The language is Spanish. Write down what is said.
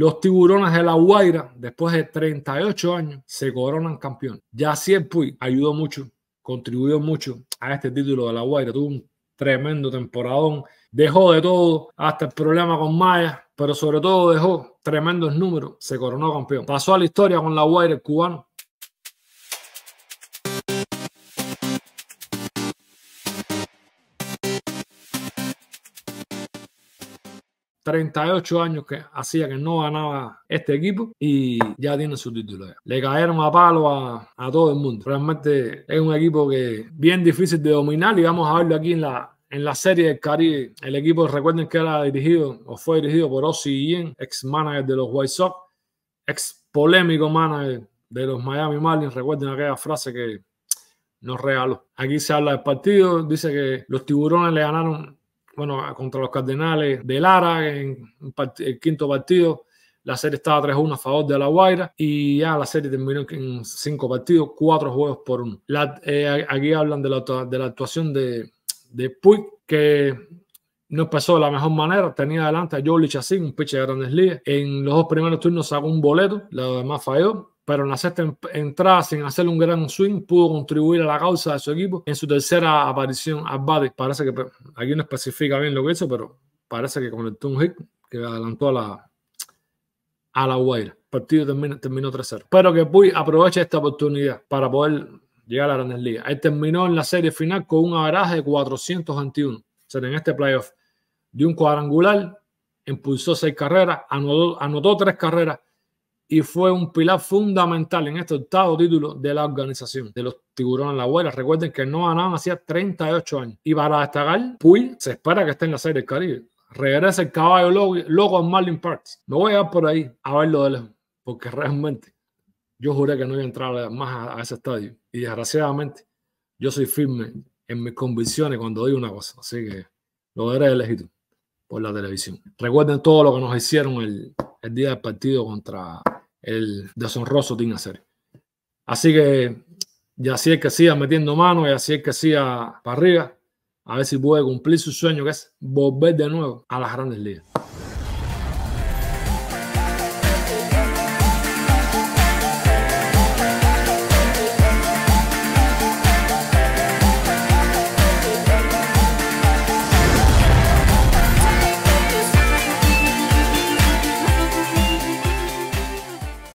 Los tiburones de la Guaira, después de 38 años, se coronan campeón. Ya Puy ayudó mucho, contribuyó mucho a este título de la Guaira. Tuvo un tremendo temporadón. Dejó de todo, hasta el problema con Maya, pero sobre todo dejó tremendos números. Se coronó campeón. Pasó a la historia con la Guaira el cubano 38 años que hacía que no ganaba este equipo y ya tiene su título. Le cayeron a palo a, todo el mundo. Realmente es un equipo que bien difícil de dominar y vamos a verlo aquí en la, en la serie del Caribe. El equipo, recuerden que era dirigido o fue dirigido por Ozzy ex manager de los White Sox, ex polémico manager de los Miami Marlins. Recuerden aquella frase que nos regaló. Aquí se habla del partido, dice que los tiburones le ganaron bueno, contra los Cardenales de Lara, en el quinto partido. La serie estaba 3-1 a favor de La Guaira y ya la serie terminó en cinco partidos, cuatro juegos por uno. Eh, aquí hablan de la, de la actuación de, de Puig, que no empezó de la mejor manera. Tenía adelante a Jolie Chassin, un pitcher de grandes ligas. En los dos primeros turnos sacó un boleto, la demás falló pero en la sexta entrada, sin hacer un gran swing, pudo contribuir a la causa de su equipo en su tercera aparición a Badi. Parece que pues, aquí no especifica bien lo que hizo, pero parece que conectó un hit que adelantó a la, a la Guaira. El partido terminó, terminó 3-0. Pero que Puy aproveche esta oportunidad para poder llegar a la Grandes Ligas. Él terminó en la serie final con un averaje de 421. O sea, en este playoff de un cuadrangular, impulsó seis carreras, anotó tres carreras y fue un pilar fundamental en este octavo título de la organización de los Tiburones La Abuela. Recuerden que no ganaban hacía 38 años. Y para destacar, Puy se espera que esté en la Serie del Caribe. Regresa el caballo loco, a Marlin Parks. Me voy a ir por ahí a verlo de lejos, porque realmente yo juré que no iba a entrar más a, ese estadio. Y desgraciadamente, yo soy firme en mis convicciones cuando digo una cosa. Así que lo veré elegido por la televisión. Recuerden todo lo que nos hicieron el, el día del partido contra el deshonroso tiene hacer. Así que, y así es que siga metiendo mano, y así es que siga para arriba, a ver si puede cumplir su sueño, que es volver de nuevo a las grandes ligas.